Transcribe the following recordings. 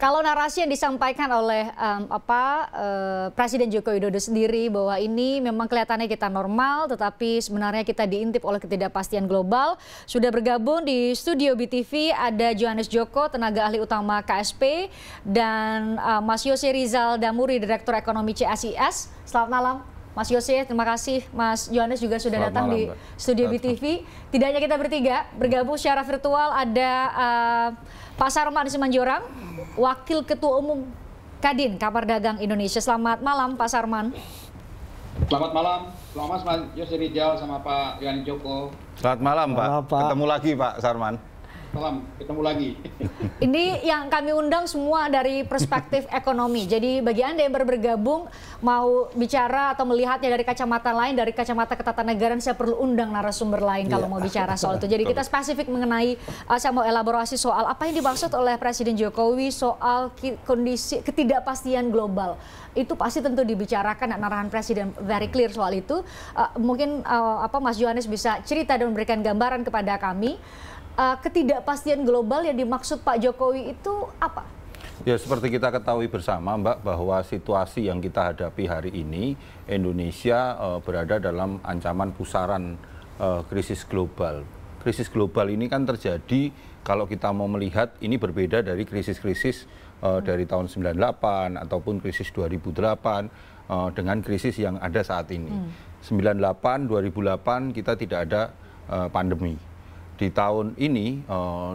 Kalau narasi yang disampaikan oleh um, apa uh, Presiden Joko Widodo sendiri bahwa ini memang kelihatannya kita normal, tetapi sebenarnya kita diintip oleh ketidakpastian global. Sudah bergabung di studio BTV ada Johannes Joko, tenaga ahli utama KSP, dan uh, Mas Yose Rizal Damuri, Direktur Ekonomi CSIS. Selamat malam. Mas Yose, terima kasih Mas Yohanes juga sudah Selamat datang malam, di Studio BTV. Tidak hanya kita bertiga, bergabung secara virtual ada uh, eh, Pak Sarman Simanjorang, Wakil Ketua Umum Kadin, Kamar Dagang Indonesia. Selamat malam Pak Sarman. Selamat malam, selamat Mas Yose Rijal sama Pak Yani Joko. Selamat malam Pak. Selamat, Pak. Ketemu lagi Pak Sarman. Salam, ketemu lagi. Ini yang kami undang semua dari perspektif ekonomi. Jadi bagi Anda yang baru bergabung, mau bicara atau melihatnya dari kacamata lain, dari kacamata ketatanegaraan, saya perlu undang narasumber lain yeah. kalau iya. mau bicara soal itu. Jadi kita spesifik mengenai, eh, saya mau elaborasi soal apa yang dimaksud oleh Presiden Jokowi soal kondisi ketidakpastian global. Itu pasti tentu dibicarakan, arahan Presiden very clear soal itu. Uh, mungkin uh, apa Mas Yohanes bisa cerita dan memberikan gambaran kepada kami uh, ketidakpastian global yang dimaksud Pak Jokowi itu apa? Ya seperti kita ketahui bersama Mbak bahwa situasi yang kita hadapi hari ini Indonesia uh, berada dalam ancaman pusaran uh, krisis global. Krisis global ini kan terjadi kalau kita mau melihat ini berbeda dari krisis-krisis uh, dari tahun 98 ataupun krisis 2008 uh, dengan krisis yang ada saat ini. Hmm. 98 2008 kita tidak ada uh, pandemi di tahun ini uh,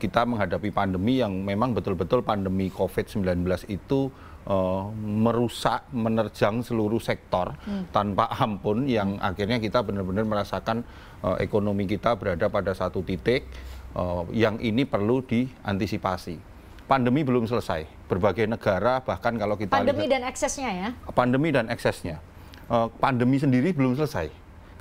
kita menghadapi pandemi yang memang betul-betul pandemi COVID-19 itu uh, merusak, menerjang seluruh sektor hmm. tanpa ampun yang hmm. akhirnya kita benar-benar merasakan uh, ekonomi kita berada pada satu titik uh, yang ini perlu diantisipasi. Pandemi belum selesai. Berbagai negara bahkan kalau kita pandemi lihat, dan eksesnya ya. Pandemi dan eksesnya. Uh, pandemi sendiri belum selesai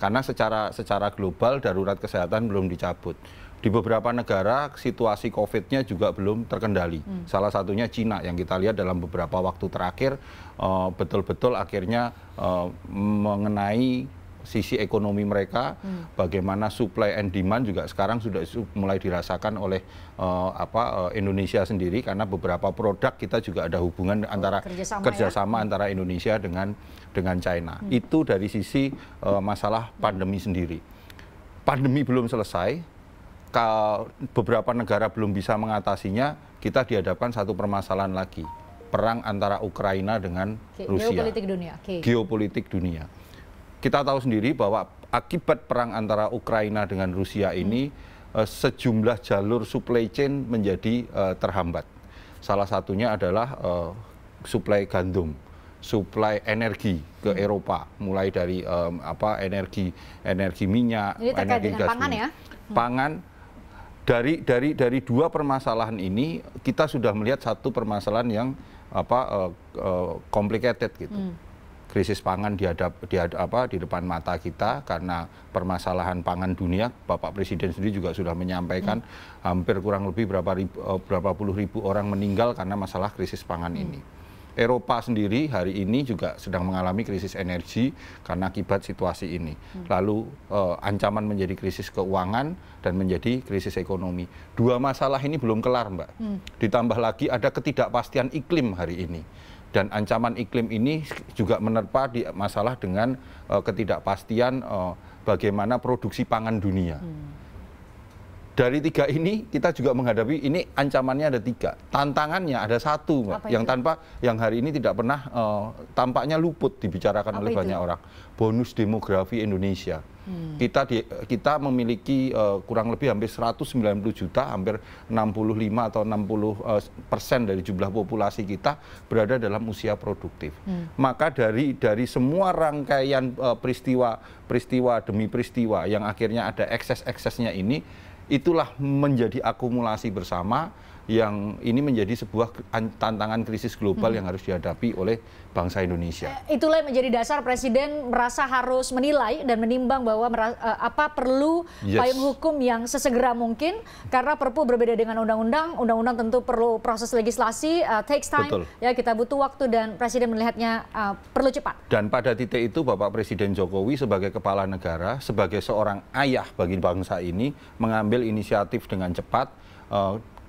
karena secara secara global darurat kesehatan belum dicabut. Di beberapa negara situasi COVID-nya juga belum terkendali. Hmm. Salah satunya Cina yang kita lihat dalam beberapa waktu terakhir eh, betul-betul uh, akhirnya uh, mengenai sisi ekonomi mereka, hmm. bagaimana supply and demand juga sekarang sudah mulai dirasakan oleh uh, apa uh, Indonesia sendiri karena beberapa produk kita juga ada hubungan oh, antara kerjasama, ya? kerjasama ya? antara Indonesia dengan dengan China. Hmm. Itu dari sisi uh, masalah pandemi sendiri. Pandemi belum selesai, beberapa negara belum bisa mengatasinya, kita dihadapkan satu permasalahan lagi perang antara Ukraina dengan Rusia. Geopolitik dunia. Okay. Geopolitik dunia kita tahu sendiri bahwa akibat perang antara Ukraina dengan Rusia ini eh, sejumlah jalur supply chain menjadi uh, terhambat. Salah satunya adalah uh, eh, suplai gandum, supply energi ke hmm. Eropa, mulai dari um, apa energi energi minyak, Jadi energi gas pangan ya. Hmm. Pangan dari dari dari dua permasalahan ini kita sudah melihat satu permasalahan yang apa uh, uh, complicated gitu. Hmm krisis pangan dihadap, dihadap apa, di depan mata kita karena permasalahan pangan dunia. Bapak Presiden sendiri juga sudah menyampaikan hmm. hampir kurang lebih berapa ribu, eh, berapa puluh ribu orang meninggal karena masalah krisis pangan hmm. ini. Eropa sendiri hari ini juga sedang mengalami krisis energi karena akibat situasi ini. Hmm. Lalu eh, ancaman menjadi krisis keuangan dan menjadi krisis ekonomi. Dua masalah ini belum kelar, Mbak. Hmm. Ditambah lagi ada ketidakpastian iklim hari ini dan ancaman iklim ini juga menerpa di masalah dengan eh, ketidakpastian eh, bagaimana produksi pangan dunia hmm dari tiga ini kita juga menghadapi ini ancamannya ada tiga tantangannya ada satu Mbak, yang tanpa yang hari ini tidak pernah uh, tampaknya luput dibicarakan Apa oleh itu? banyak orang bonus demografi Indonesia hmm. kita di, kita memiliki uh, kurang lebih hampir 190 juta hampir 65 atau 60 uh, eh, persen dari jumlah populasi kita berada dalam usia produktif hmm. maka dari dari semua rangkaian uh, peristiwa peristiwa demi peristiwa yang akhirnya ada ekses eksesnya ini itulah menjadi akumulasi bersama yang ini menjadi sebuah tantangan krisis global hmm. yang harus dihadapi oleh bangsa Indonesia. Eh, itulah yang menjadi dasar Presiden merasa harus menilai dan menimbang bahwa eh, apa perlu yes. payung hukum yang sesegera mungkin karena Perpu berbeda dengan undang-undang, undang-undang tentu perlu proses legislasi uh, takes time Betul. ya kita butuh waktu dan Presiden melihatnya uh, perlu cepat. Dan pada titik itu Bapak Presiden Jokowi sebagai kepala negara, sebagai seorang ayah bagi bangsa ini mengambil inisiatif dengan cepat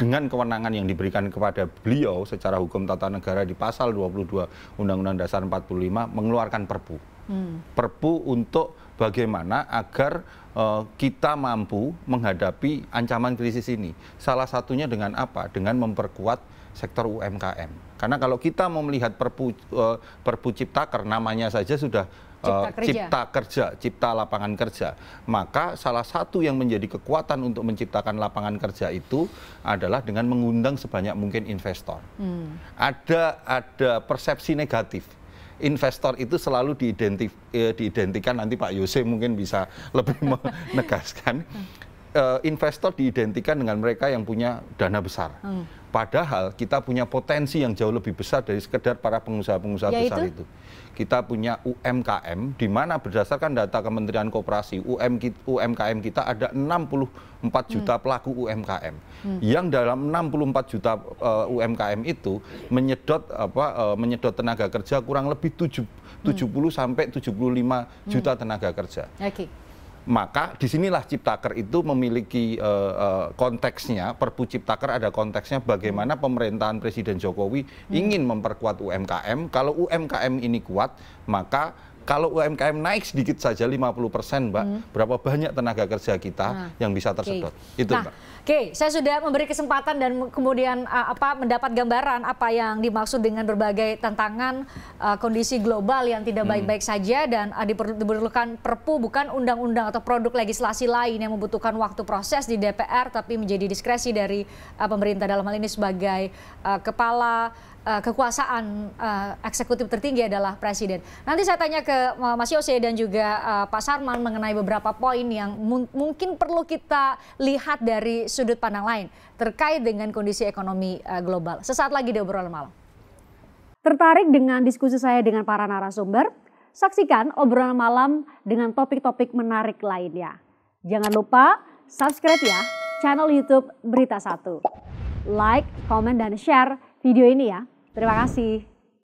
dengan kewenangan yang diberikan kepada beliau secara hukum tata negara di pasal 22 Undang-Undang Dasar 45 mengeluarkan perpu. Hmm. Perpu untuk bagaimana agar uh, kita mampu menghadapi ancaman krisis ini. Salah satunya dengan apa? Dengan memperkuat sektor UMKM. Karena kalau kita mau melihat perpu uh, perpu ciptaker namanya saja sudah Eh, cipta kerja. cipta kerja, cipta lapangan kerja. Maka salah satu yang menjadi kekuatan untuk menciptakan lapangan kerja itu adalah dengan mengundang sebanyak mungkin investor. Hmm. Ada ada persepsi negatif investor itu selalu diidentif, eh, diidentikan nanti Pak Yose mungkin bisa lebih menegaskan uh, investor diidentikan dengan mereka yang punya dana besar. Hmm. Padahal kita punya potensi yang jauh lebih besar dari sekedar para pengusaha-pengusaha ya besar itu. Kita punya UMKM di mana berdasarkan data Kementerian Kooperasi UM, UMKM kita ada 64 hmm. juta hmm. pelaku UMKM. Hmm. Yang dalam 64 juta uh, eh, UMKM itu menyedot apa uh, menyedot tenaga kerja kurang lebih 70 sampai 75 hmm. juta tenaga kerja. Okay maka disinilah Ciptaker itu memiliki uh, uh, konteksnya, Perpu Ciptaker ada konteksnya bagaimana pemerintahan Presiden Jokowi ingin memperkuat UMKM. Kalau UMKM ini kuat, maka kalau UMKM naik sedikit saja 50%, Mbak, hmm. berapa banyak tenaga kerja kita nah, yang bisa tersedot. Okay. Itu, nah, Mbak. Oke, okay. saya sudah memberi kesempatan dan kemudian uh, apa mendapat gambaran apa yang dimaksud dengan berbagai tantangan uh, kondisi global yang tidak hmm. baik-baik hmm. saja dan uh, diperlukan perpu bukan undang-undang atau produk legislasi lain yang membutuhkan waktu proses di DPR tapi menjadi diskresi dari uh, pemerintah dalam hal ini sebagai uh, kepala Eh, kekuasaan uh, eksekutif tertinggi adalah presiden. Nanti saya tanya ke eh, Mas Yose dan juga uh, Pak Sarman mengenai beberapa poin yang mungkin perlu kita lihat dari sudut pandang lain terkait dengan kondisi ekonomi uh, global. Sesaat lagi di obrolan malam. Tertarik dengan diskusi saya dengan para narasumber? Saksikan obrolan malam dengan topik-topik menarik lainnya. Jangan lupa subscribe ya channel YouTube Berita Satu. Like, comment, dan share video ini ya. Terima kasih.